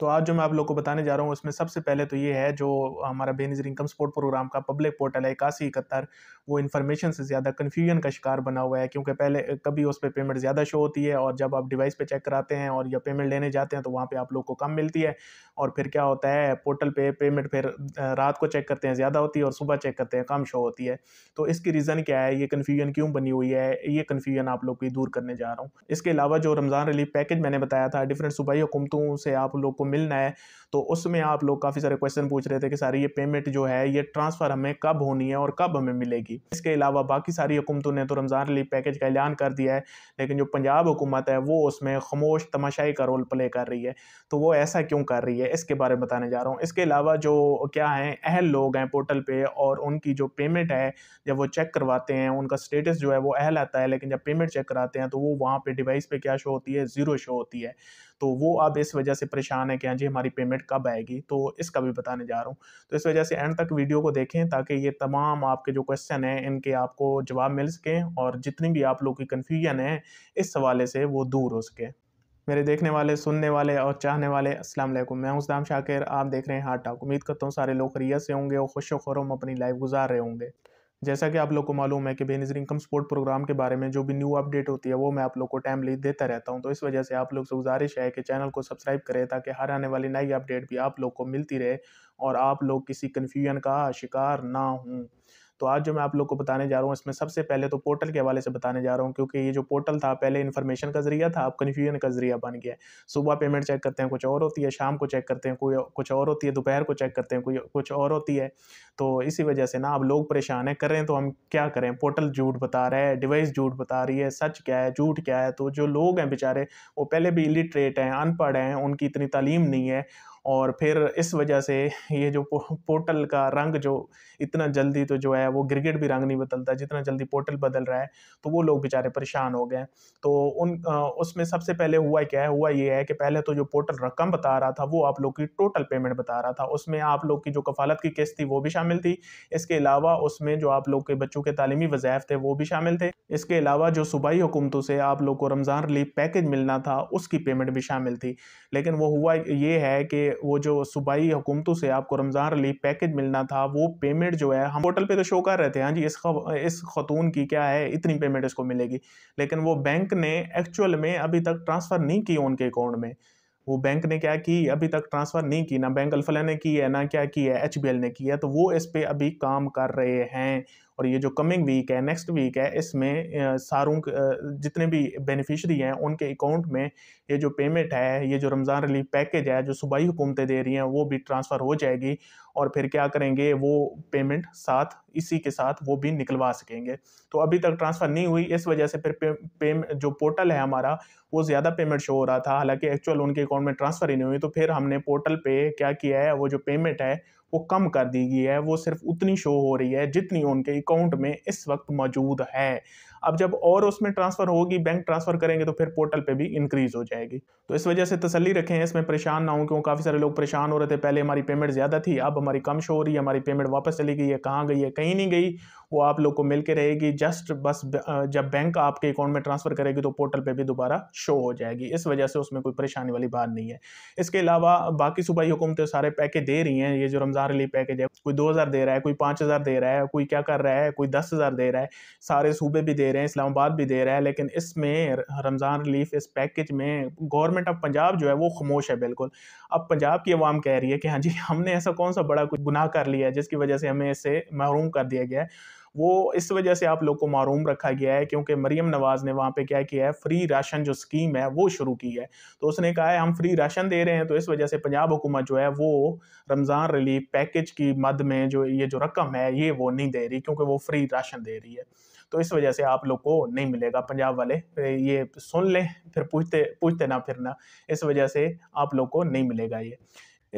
तो आज जो मैं आप लोग को बताने जा रहा हूँ उसमें सबसे पहले तो ये है जो हमारा बेनजर इनकम सपोर्ट प्रोग्राम का पब्लिक पोर्टल है इक्यासी इकहत्तर वो इन्फॉर्मेशन से ज़्यादा कन्फ्यूजन का शिकार बना हुआ है क्योंकि पहले कभी उस पर पे पेमेंट ज़्यादा शो होती है और जब आप डिवाइस पे चेक कराते हैं और या पेमेंट लेने जाते हैं तो वहाँ पर आप लोग को कम मिलती है और फिर क्या होता है पोर्टल पर पेमेंट फिर रात को चेक करते हैं ज़्यादा होती है और सुबह चेक करते हैं कम शो होती है तो इसकी रीज़न क्या है ये कन्फ्यूजन क्यों बनी हुई है ये कन्फ्यूजन आप लोग की दूर करने जा रहा हूँ इसके अलावा जो रमज़ान रिलीफ पैकेज मैंने बताया था डिफरेंट सूबाई हुकूमतों से आप लोग को मिलना है तो उसमें आप लोग काफ़ी सारे क्वेश्चन पूछ रहे थे कि सारी ये पेमेंट जो है ये ट्रांसफ़र हमें कब होनी है और कब हमें मिलेगी इसके अलावा बाकी सारी हुकूमतों ने तो रमज़ान अली पैकेज का ऐलान कर दिया है लेकिन जो पंजाब हुकूमत है वो उसमें खामोश तमाशाई का रोल प्ले कर रही है तो वो ऐसा क्यों कर रही है इसके बारे में बताने जा रहा हूँ इसके अलावा जो क्या हैं अहल लोग हैं पोर्टल पर और उनकी जो पेमेंट है जब वो चेक करवाते हैं उनका स्टेटस जो है वो अहल आता है लेकिन जब पेमेंट चेक कराते हैं तो वो वहाँ पर डिवाइस पर क्या शो होती है ज़ीरो शो होती है तो वो अब इस वजह से परेशान है कि हाँ जी हमारी पेमेंट कब आएगी तो इसका भी बताने जा रहा हूँ तो इस वजह से एंड तक वीडियो को देखें ताकि ये तमाम आपके जो क्वेश्चन हैं इनके आपको जवाब मिल सकें और जितनी भी आप लोग की कन्फ्यूजन है इस हवाले से वो दूर हो सके मेरे देखने वाले सुनने वाले और चाहने वाले अस्सलाम वालेकुम मैं उसदाम शाकिर आप देख रहे हैं हार्ट टॉक उम्मीद करता हूँ सारे लोग खरीत से होंगे और खुश खरम अपनी लाइफ गुजार रहे होंगे जैसा कि आप लोग को मालूम है कि बेनजर इनकम सपोर्ट प्रोग्राम के बारे में जो भी न्यू अपडेट होती है वो मैं आप लोग को टाइमली देता रहता हूँ तो इस वजह से आप लोग से गुजारिश है कि चैनल को सब्सक्राइब करें ताकि हर आने वाली नई अपडेट भी आप लोग को मिलती रहे और आप लोग किसी कन्फ्यूजन का शिकार ना हों तो आज जो मैं आप लोग को बताने जा रहा हूँ इसमें सबसे पहले तो पोर्टल के हवाले से बताने जा रहा हूँ क्योंकि ये जो पोर्टल था पहले इन्फॉर्मेशन का जरिया था अब कन्फ्यूजन का जरिया बन गया है सुबह पेमेंट चेक करते हैं कुछ और होती है शाम को चेक करते हैं कोई कुछ और होती है दोपहर को चेक करते हैं कोई कुछ और होती है तो इसी वजह से ना अब लोग परेशान हैं करें तो हम क्या करें पोर्टल झूठ बता रहा है डिवाइस झूठ बता रही है सच क्या है झूठ क्या है तो जो लोग हैं बेचारे वो पहले भी इलिटरेट हैं अनपढ़ हैं उनकी इतनी तालीम नहीं है और फिर इस वजह से ये जो पोर्टल का रंग जो इतना जल्दी तो जो है वो ग्रिगेट भी रंग नहीं बदलता जितना जल्दी पोर्टल बदल रहा है तो वो लोग बेचारे परेशान हो गए तो उन उसमें सबसे पहले हुआ क्या है हुआ ये है कि पहले तो जो पोर्टल रकम बता रहा था वो आप लोग की टोटल पेमेंट बता रहा था उसमें आप लोग की जो कफालत की किस्त थी वो भी शामिल थी इसके अलावा उसमें जो आप लोग के बच्चों के तालीमी वज़ायफ़ थे वो भी शामिल थे इसके अलावा जो सूबाई हुकूमतों से आप लोग को रमज़ान रिलीफ पैकेज मिलना था उसकी पेमेंट भी शामिल थी लेकिन वो हुआ ये है कि वो जो सूबाई हुकूमतों से आपको रमज़ान रिलीफ पैकेज मिलना था वो पेमेंट जो है हम होटल पे तो शो कर रहे थे हाँ जी इस खव, इस खतून की क्या है इतनी पेमेंट इसको मिलेगी लेकिन वो बैंक ने एक्चुअल में अभी तक ट्रांसफ़र नहीं की उनके अकाउंट में वो बैंक ने क्या की अभी तक ट्रांसफ़र नहीं की ना बैंक अल्फला ने की है ना क्या की है एच ने की है तो वो इस पर अभी काम कर रहे हैं और ये जो कमिंग वीक है नेक्स्ट वीक है इसमें सारों जितने भी बेनिफिशरी हैं उनके अकाउंट में ये जो पेमेंट है ये जो रमज़ान रिलीफ पैकेज है जो सूबाई हुकूमतें दे रही हैं वो भी ट्रांसफ़र हो जाएगी और फिर क्या करेंगे वो पेमेंट साथ इसी के साथ वो भी निकलवा सकेंगे तो अभी तक ट्रांसफ़र नहीं हुई इस वजह से फिर पे, पे जो पोर्टल है हमारा वो ज़्यादा पेमेंट शो हो रहा था हालांकि एक्चुअल उनके अकाउंट में ट्रांसफ़र ही नहीं हुई तो फिर हमने पोर्टल पे क्या किया है वो जो पेमेंट है वो कम कर दी गई है वो सिर्फ उतनी शो हो रही है जितनी उनके अकाउंट में इस वक्त मौजूद है अब जब और उसमें ट्रांसफ़र होगी बैंक ट्रांसफ़र करेंगे तो फिर पोर्टल पे भी इंक्रीज़ हो जाएगी तो इस वजह से तसली रखें इसमें परेशान ना हो क्योंकि काफ़ी सारे लोग परेशान हो रहे थे पहले हमारी पेमेंट ज़्यादा थी अब हमारी कम शो हो रही है हमारी पेमेंट वापस चली गई है कहाँ गई है कहीं नहीं गई वो आप लोग को मिल के रहेगी जस्ट बस जब बैंक आपके अकाउंट में ट्रांसफ़र करेगी तो पोर्टल पे भी दोबारा शो हो जाएगी इस वजह से उसमें कोई परेशानी वाली बात नहीं है इसके अलावा बाकी सूबाई हुकूमतें तो सारे पैकेज दे रही हैं ये जो रमज़ान रिलीफ पैकेज है कोई दो हज़ार दे रहा है कोई पाँच हज़ार दे रहा है कोई क्या कर रहा है कोई दस हज़ार दे रहा है सारे सूबे भी दे रहे हैं इस्लामाबाद भी दे रहा है लेकिन इसमें रमज़ान रिलीफ इस पैकेज में गवर्नमेंट ऑफ पंजाब जो है वो खामोश है बिल्कुल अब पंजाब की आवाम कह रही है कि हाँ जी हमने ऐसा कौन सा बड़ा कुछ गुनाह कर लिया है जिसकी वजह से हमें इसे महरूम कर दिया गया है वो इस वजह से आप लोग को मरूम रखा गया है क्योंकि मरीम नवाज़ ने वहाँ पे क्या किया है फ्री राशन जो स्कीम है वो शुरू की है तो उसने कहा है हम फ्री राशन दे रहे हैं तो इस वजह से पंजाब हुकूमत जो है वो रमज़ान रिलीफ पैकेज की मद में जो ये जो रकम है ये वो नहीं दे रही क्योंकि वो फ्री राशन दे रही है तो इस वजह से आप लोग को नहीं मिलेगा पंजाब वाले ये सुन लें फिर पूछते पूछते ना फिर ना इस वजह से आप लोग को नहीं मिलेगा ये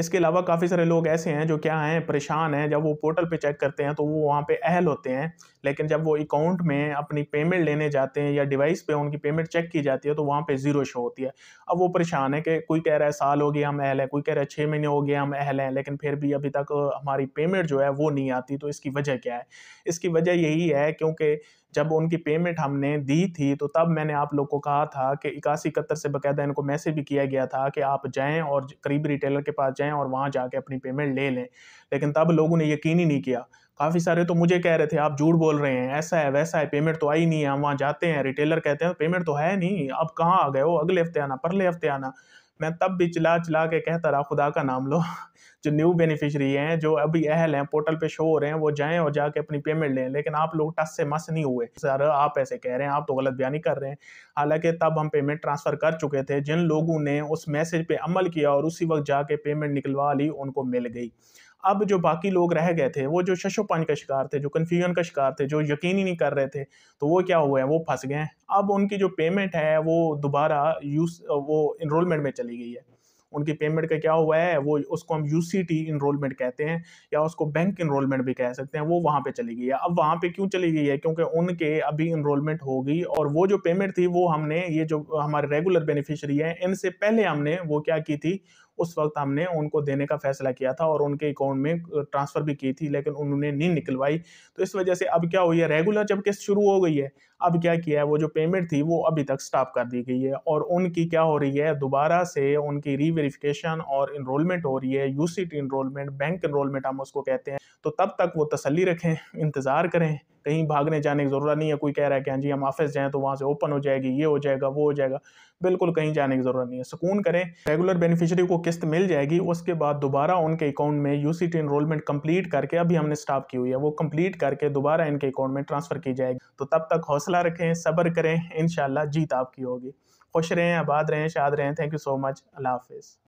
इसके अलावा काफ़ी सारे लोग ऐसे हैं जो क्या हैं परेशान हैं जब वो पोर्टल पे चेक करते हैं तो वो वहाँ पे अहल होते हैं लेकिन जब वो अकाउंट में अपनी पेमेंट लेने जाते हैं या डिवाइस पे उनकी पेमेंट चेक की जाती है तो वहाँ पे ज़ीरो शो होती है अब वो परेशान है कि कोई कह रहा है साल हो गया हम अहल हैं कोई कह रहा है छः महीने हो गए हम अहल हैं लेकिन फिर भी अभी तक हमारी पेमेंट जो है वो नहीं आती तो इसकी वजह क्या है इसकी वजह यही है क्योंकि जब उनकी पेमेंट हमने दी थी तो तब मैंने आप लोग को कहा था कि इक्यासी इकहत्तर से बकायदा इनको मैसेज भी किया गया था कि आप जाएं और करीबी रिटेलर के पास जाएं और वहाँ जाके अपनी पेमेंट ले लें लेकिन तब लोगों ने यकीन ही नहीं किया काफ़ी सारे तो मुझे कह रहे थे आप झूठ बोल रहे हैं ऐसा है वैसा है पेमेंट तो आई नहीं है हम वहाँ जाते हैं रिटेलर कहते हैं पेमेंट तो है नहीं अब कहाँ आ गए हो अगले हफ्ते आना परले हफ्ते आना मैं तब भी चिला चिला के कहता रहा खुदा का नाम लो जो न्यू बेनिफिशरी हैं जो अभी अहल हैं पोर्टल पे शो हो रहे हैं वो जाएं और जाके अपनी पेमेंट लें लेकिन आप लोग टस से मस नहीं हुए सर आप ऐसे कह रहे हैं आप तो गलत बयानी कर रहे हैं हालांकि तब हम पेमेंट ट्रांसफ़र कर चुके थे जिन लोगों ने उस मैसेज पर अमल किया और उसी वक्त जाके पेमेंट निकलवा ली उनको मिल गई अब जो बाकी लोग रह गए थे वो जो शशोपन का शिकार थे जो कन्फ्यूजन का शिकार थे जो यकीन ही नहीं कर रहे थे तो वो क्या हुए हैं वो फंस गए हैं अब उनकी जो पेमेंट है वो दोबारा यूज वो इनरोलमेंट में चली गई है उनकी पेमेंट का क्या हुआ है वो उसको हम यू सी टी इनरोलमेंट कहते हैं या उसको बैंक इनरोलमेंट भी कह सकते हैं वो वहाँ पर चली गई है अब वहाँ पर क्यों चली गई है क्योंकि उनके अभी इनरोलमेंट हो गई और वो जो पेमेंट थी वो हमने ये जो हमारे रेगुलर बेनिफिशरी है इनसे पहले हमने वो क्या की थी उस वक्त हमने उनको देने का फैसला किया था और उनके अकाउंट में ट्रांसफ़र भी की थी लेकिन उन्होंने नहीं निकलवाई तो इस वजह से अब क्या हुई है रेगुलर जब किस्त शुरू हो गई है अब क्या किया है वो जो पेमेंट थी वो अभी तक स्टॉप कर दी गई है और उनकी क्या हो रही है दोबारा से उनकी रीवेरिफिकेशन और इनरोलमेंट हो रही है U C T enrolment bank enrolment हम उसको कहते हैं तो तब तक वो तसली रखें इंतज़ार करें कहीं भागने जाने की ज़रूरत नहीं है कोई कह रहा है कि हाँ जी हम ऑफिस जाएँ तो वहाँ से ओपन हो जाएगी ये हो जाएगा वो हो जाएगा बिल्कुल कहीं जाने की ज़रूरत नहीं है सुकून करें रेगुलर बेनिफिशियरी को किस्त मिल जाएगी उसके बाद दोबारा उनके अकाउंट में U C T enrolment complete करके अभी हमने स्टाफ की हुई है वो कम्प्लीट करके दोबारा इनके अकाउंट में ट्रांसफ़र की जाएगी तो तब तक हौसला रखें सब्र करें इन जीत आपकी होगी खुश रहें आबाद रहें शाद रहें थैंक यू सो मच अल्लाह हाफिज़